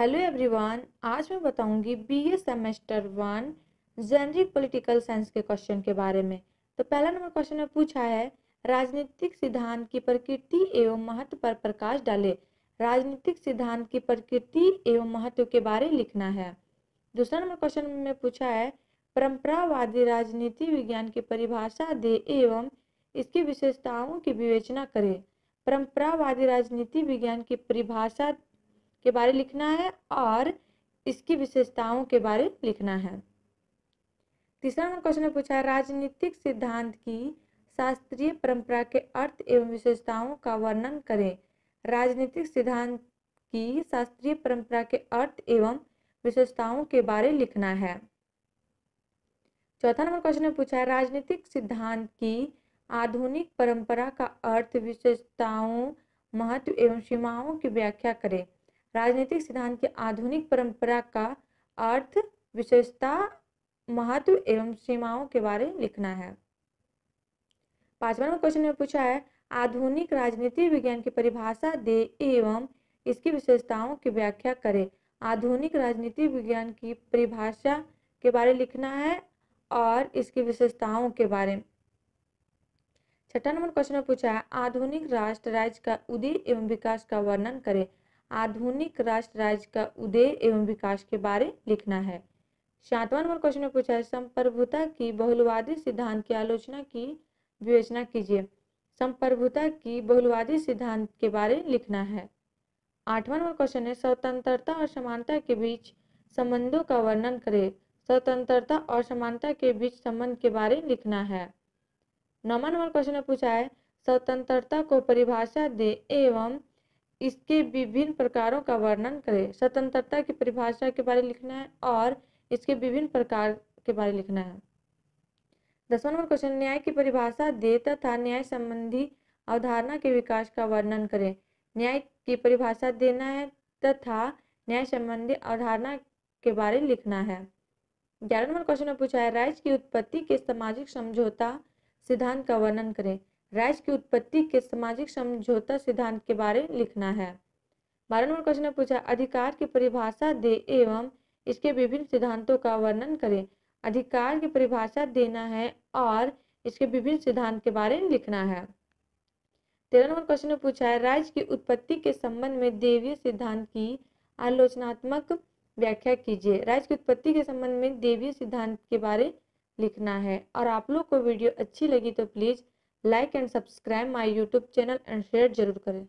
hello everyone आज मैं बताऊंगी BA semester one generic political science के क्वेश्चन के बारे में तो पहला नंबर क्वेश्चन में पूछा है राजनीतिक सिद्धांत की प्रकृति एवं महत्व पर प्रकाश डाले राजनीतिक सिद्धांत की प्रकृति एवं महत्व के बारे लिखना है दूसरा नंबर क्वेश्चन में पूछा है परंपरावादी राजनीति विज्ञान की परिभाषा दे एवं इसकी विशेषताओं की विवेचना करें परंपरावादी राजनीति विज्ञान की परिभाषा के बारे लिखना है और इसकी विशेषताओं के बारे लिखना है तीसरा नंबर क्वेश्चन पूछा राजनीतिक सिद्धांत की शास्त्रीय परंपरा के अर्थ एवं विशेषताओं का वर्णन करें राजनीतिक सिद्धांत की शास्त्रीय परंपरा के अर्थ एवं विशेषताओं के बारे लिखना है चौथा नंबर क्वेश्चन पूछा है राजनीतिक सिद्धांत की आधुनिक परंपरा का अर्थ विशेषताओं महत्व एवं सीमाओं की व्याख्या करें राजनीतिक सिद्धांत की आधुनिक परंपरा का अर्थ विशेषता महत्व एवं सीमाओं के बारे में लिखना है पांचवा नंबर क्वेश्चन में पूछा है आधुनिक राजनीति विज्ञान की परिभाषा दे एवं इसकी विशेषताओं की व्याख्या करें आधुनिक राजनीति विज्ञान की परिभाषा के बारे लिखना है और इसकी विशेषताओं के बारे छठा नंबर क्वेश्चन में पूछा है आधुनिक राष्ट्र राज्य का उदय एवं विकास का वर्णन करें आधुनिक राष्ट्र राज्य का उदय एवं विकास के बारे लिखना है सातवां नंबर क्वेश्चन में पूछा है संप्रभुता की बहुलवादी सिद्धांत की आलोचना की विवेचना कीजिए संप्रभुता की बहुलवादी सिद्धांत के बारे लिखना है आठवां नंबर क्वेश्चन है स्वतंत्रता और समानता के बीच संबंधों का वर्णन करें स्वतंत्रता और समानता के बीच संबंध के बारे लिखना है नौवा नंबर क्वेश्चन में पूछा है स्वतंत्रता को परिभाषा दे एवं इसके विभिन्न प्रकारों का वर्णन करें स्वतंत्रता की परिभाषा के बारे में लिखना है और इसके विभिन्न प्रकार के बारे में लिखना है दसवा नंबर क्वेश्चन न्याय की परिभाषा दे तथा न्याय संबंधी अवधारणा के विकास का वर्णन करें न्याय की परिभाषा देना है तथा न्याय संबंधी अवधारणा के बारे में लिखना है ग्यारह नंबर क्वेश्चन में पूछा है राज्य की उत्पत्ति के सामाजिक समझौता सिद्धांत का वर्णन करें राज्य की उत्पत्ति के सामाजिक समझौता सिद्धांत के बारे में लिखना है बारह नंबर क्वेश्चन ने पूछा अधिकार की परिभाषा दे एवं इसके विभिन्न सिद्धांतों का वर्णन करें अधिकार की परिभाषा देना है और इसके विभिन्न सिद्धांत के बारे में लिखना है तेरह नंबर क्वेश्चन ने पूछा है राज्य की उत्पत्ति के संबंध में देवीय सिद्धांत की आलोचनात्मक व्याख्या कीजिए राज्य की उत्पत्ति के संबंध में देवीय सिद्धांत के बारे लिखना है और आप लोग को वीडियो अच्छी लगी तो please like and subscribe my YouTube channel and share जरूर करें